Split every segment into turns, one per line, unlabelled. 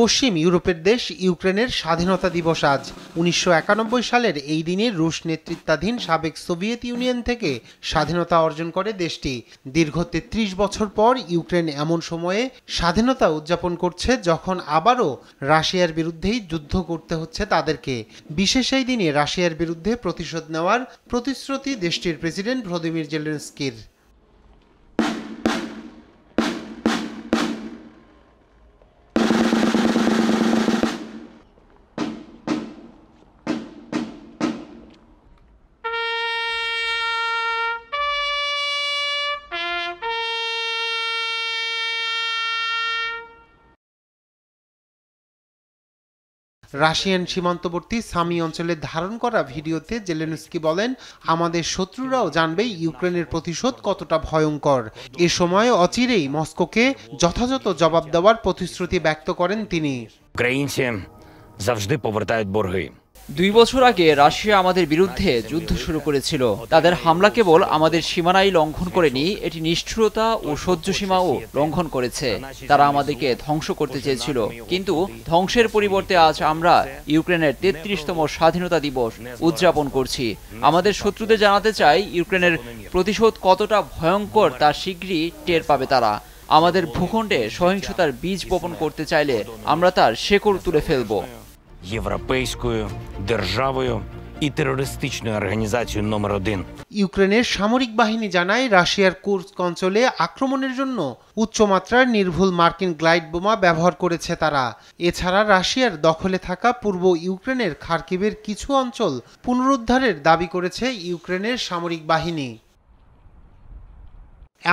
পশ্চিম ইউরোপের দেশ ইউক্রেনের স্বাধীনতা দিবস আজ উনিশশো সালের এই দিনে রুশ নেতৃত্বাধীন সাবেক সোভিয়েত ইউনিয়ন থেকে স্বাধীনতা অর্জন করে দেশটি দীর্ঘ তেত্রিশ বছর পর ইউক্রেন এমন সময়ে স্বাধীনতা উদযাপন করছে যখন আবারও রাশিয়ার বিরুদ্ধেই যুদ্ধ করতে হচ্ছে তাদেরকে বিশেষ এই দিনে রাশিয়ার বিরুদ্ধে প্রতিশোধ নেওয়ার প্রতিশ্রুতি দেশটির প্রেসিডেন্ট ভ্লাদিমির জেলেন্সকির রাশিয়ান সীমান্তবর্তী সামি অঞ্চলে ধারণ করা ভিডিওতে জেলেনস্কি বলেন আমাদের শত্রুরাও জানবে ইউক্রেনের প্রতিশোধ কতটা ভয়ঙ্কর এ সময় অচিরেই মস্কোকে যথাযথ জবাব দেওয়ার প্রতিশ্রুতি ব্যক্ত করেন তিনি
দুই বছর আগে রাশিয়া আমাদের বিরুদ্ধে যুদ্ধ শুরু করেছিল তাদের হামলা কেবল আমাদের সীমানাই লঙ্ঘন করেনি এটি নিষ্ঠুরতা ও সহ্য সীমাও লঙ্ঘন করেছে তারা আমাদেরকে ধ্বংস করতে চেয়েছিল কিন্তু ধ্বংসের পরিবর্তে আজ আমরা ইউক্রেনের তেত্রিশতম স্বাধীনতা দিবস উদযাপন করছি আমাদের শত্রুদের জানাতে চাই ইউক্রেনের প্রতিশোধ কতটা ভয়ঙ্কর তা শীঘ্রই টের পাবে তারা আমাদের ভূখণ্ডে সহিংসতার বীজ বপন করতে চাইলে আমরা তার শেকড় তুলে ফেলবো
європейською державою і терористичною організацією номер 1 ইউক্রেনের সামরিক বাহিনী জানায় রাশিয়ার কুর্স্ক অঞ্চলে আক্রমণের জন্য উচ্চমাত্রার নির্ভুল মার্কিন গ্লাইড বোমা ব্যবহার করেছে তারা এছাড়া রাশিয়ার দখলে থাকা পূর্ব ইউক্রেনের খারকিবের কিছু অঞ্চল পুনরুদ্ধারের দাবি করেছে ইউক্রেনের সামরিক বাহিনী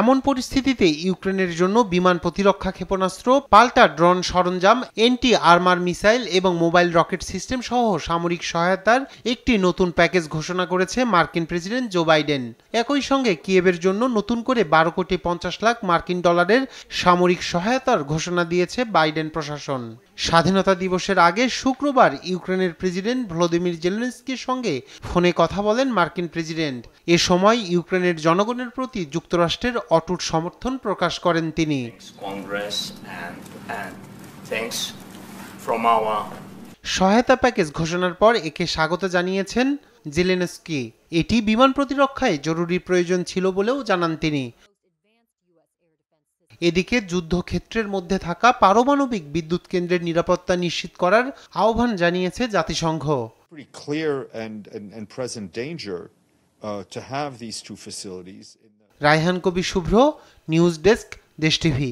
এমন পরিস্থিতিতে ইউক্রেনের জন্য বিমান প্রতিরক্ষা ক্ষেপণাস্ত্র পাল্টা ড্রোন সরঞ্জাম এন্টি আর্মার মিসাইল এবং মোবাইল রকেট সিস্টেম সহ সামরিক সহায়তার একটি নতুন প্যাকেজ ঘোষণা করেছে মার্কিন প্রেসিডেন্ট জো বাইডেন একই সঙ্গে কিয়েবের জন্য নতুন করে বারো কোটি পঞ্চাশ লাখ মার্কিন ডলারের সামরিক সহায়তার ঘোষণা দিয়েছে বাইডেন প্রশাসন স্বাধীনতা দিবসের আগে শুক্রবার ইউক্রেনের প্রেসিডেন্ট ভ্লোদিমির জেলেনস্কির সঙ্গে ফোনে কথা বলেন মার্কিন প্রেসিডেন্ট এ সময় ইউক্রেনের জনগণের প্রতি যুক্তরাষ্ট্রের অটুট সমর্থন প্রকাশ করেন তিনি সহায়তা প্যাকেজ ঘোষণার পর একে স্বাগত জানিয়েছেন জেলেনস্কি এটি বিমান প্রতিরক্ষায় জরুরি প্রয়োজন ছিল বলেও জানান তিনি এদিকে যুদ্ধক্ষেত্রের মধ্যে থাকা পারমাণবিক বিদ্যুৎ কেন্দ্রের নিরাপত্তা নিশ্চিত করার আহ্বান জানিয়েছে জাতিসংঘ
Pretty clear and, and, and present danger uh, to have these two facilities.
Raihan Kabi Shubhra news desk Desh TV